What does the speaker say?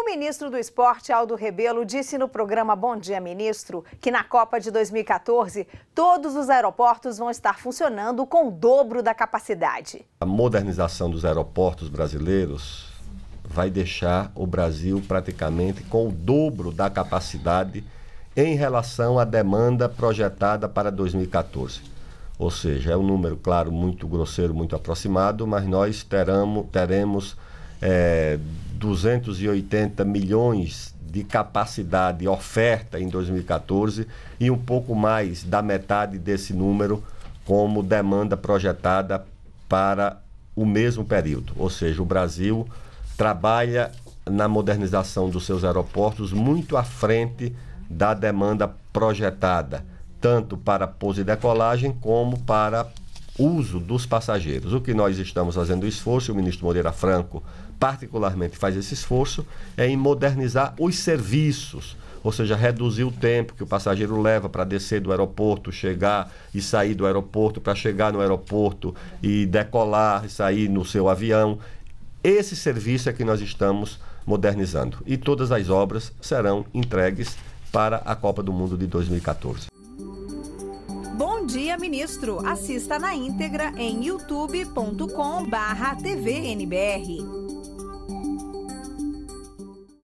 O ministro do Esporte, Aldo Rebelo, disse no programa Bom Dia Ministro que na Copa de 2014 todos os aeroportos vão estar funcionando com o dobro da capacidade. A modernização dos aeroportos brasileiros vai deixar o Brasil praticamente com o dobro da capacidade em relação à demanda projetada para 2014. Ou seja, é um número, claro, muito grosseiro, muito aproximado, mas nós teramo, teremos é, 280 milhões de capacidade oferta em 2014 e um pouco mais da metade desse número como demanda projetada para o mesmo período. Ou seja, o Brasil trabalha na modernização dos seus aeroportos muito à frente da demanda projetada, tanto para pouso e decolagem como para uso dos passageiros. O que nós estamos fazendo esforço, e o ministro Moreira Franco particularmente faz esse esforço, é em modernizar os serviços, ou seja, reduzir o tempo que o passageiro leva para descer do aeroporto, chegar e sair do aeroporto, para chegar no aeroporto e decolar e sair no seu avião. Esse serviço é que nós estamos modernizando. E todas as obras serão entregues para a Copa do Mundo de 2014. Bom Dia Ministro. Assista na íntegra em youtube.com/tvnbr.